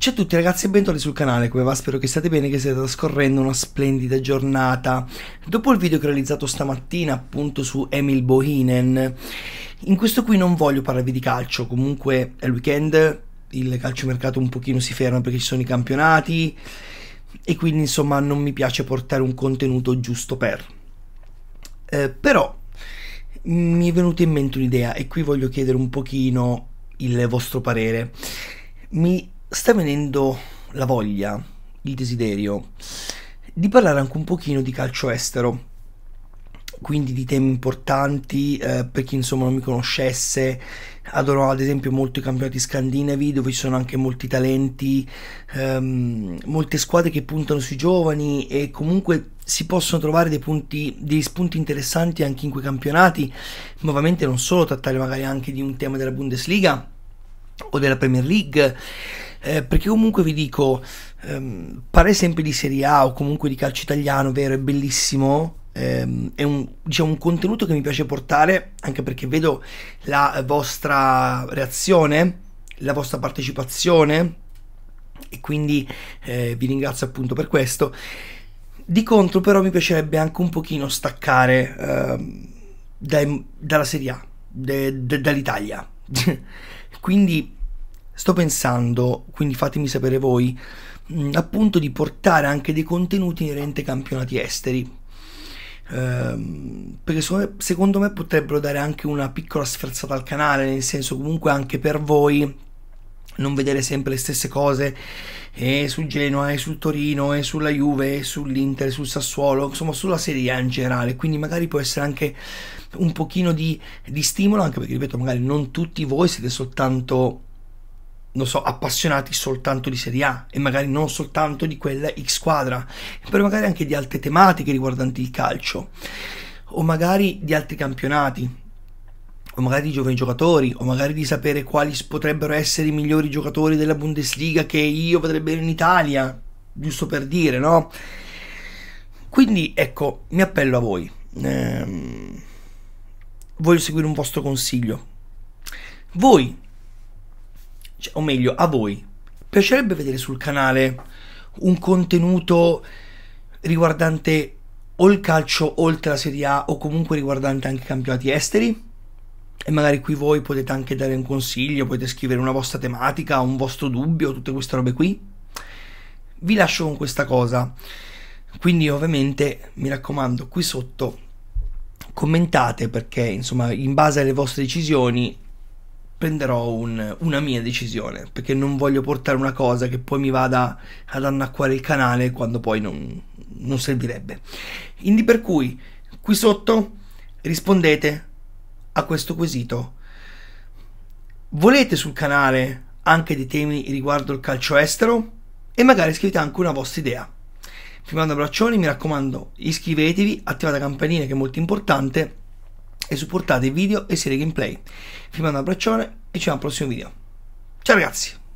Ciao a tutti ragazzi e bentornati sul canale, come va? Spero che state bene, che state trascorrendo una splendida giornata. Dopo il video che ho realizzato stamattina appunto su Emil Bohinen, in questo qui non voglio parlarvi di calcio, comunque è il weekend, il calciomercato un pochino si ferma perché ci sono i campionati e quindi insomma non mi piace portare un contenuto giusto per. Eh, però mi è venuta in mente un'idea e qui voglio chiedere un pochino il vostro parere. Mi sta venendo la voglia, il desiderio di parlare anche un pochino di calcio estero, quindi di temi importanti eh, per chi insomma non mi conoscesse. Adoro ad esempio molto i campionati scandinavi dove ci sono anche molti talenti, ehm, molte squadre che puntano sui giovani e comunque si possono trovare dei punti, degli spunti interessanti anche in quei campionati, ma ovviamente non solo, trattare magari anche di un tema della Bundesliga o della Premier League eh, perché comunque vi dico, ehm, parlare sempre di Serie A o comunque di calcio italiano, vero, è bellissimo, ehm, è un, diciamo, un contenuto che mi piace portare, anche perché vedo la vostra reazione, la vostra partecipazione, e quindi eh, vi ringrazio appunto per questo. Di contro però mi piacerebbe anche un pochino staccare eh, dai, dalla Serie A, de, de, dall'Italia. quindi Sto pensando, quindi fatemi sapere voi, mm, appunto di portare anche dei contenuti inerenti ai campionati esteri. Ehm, perché secondo me potrebbero dare anche una piccola sferzata al canale, nel senso comunque anche per voi non vedere sempre le stesse cose e eh, sul Genoa, e eh, sul Torino, e eh, sulla Juve, e eh, sull'Inter, sul Sassuolo, insomma sulla Serie A in generale, quindi magari può essere anche un pochino di, di stimolo, anche perché ripeto magari non tutti voi siete soltanto non so, appassionati soltanto di Serie A e magari non soltanto di quella X squadra, però magari anche di altre tematiche riguardanti il calcio o magari di altri campionati o magari di giovani giocatori, o magari di sapere quali potrebbero essere i migliori giocatori della Bundesliga che io vedrebbe in Italia, giusto per dire, no? Quindi ecco, mi appello a voi. Eh, voglio seguire un vostro consiglio. Voi cioè, o meglio a voi, piacerebbe vedere sul canale un contenuto riguardante o il calcio oltre la Serie A o comunque riguardante anche i campionati esteri? E magari qui voi potete anche dare un consiglio, potete scrivere una vostra tematica, un vostro dubbio, tutte queste robe qui. Vi lascio con questa cosa. Quindi ovviamente mi raccomando qui sotto commentate perché insomma in base alle vostre decisioni prenderò un, una mia decisione perché non voglio portare una cosa che poi mi vada ad annacquare il canale quando poi non, non servirebbe. Quindi per cui qui sotto rispondete a questo quesito. Volete sul canale anche dei temi riguardo il calcio estero? E magari scrivete anche una vostra idea. Vi mando abbraccioni, mi raccomando iscrivetevi, attivate la campanina che è molto importante e supportate video e serie gameplay. Vi mando un abbraccione e ci vediamo al prossimo video. Ciao ragazzi!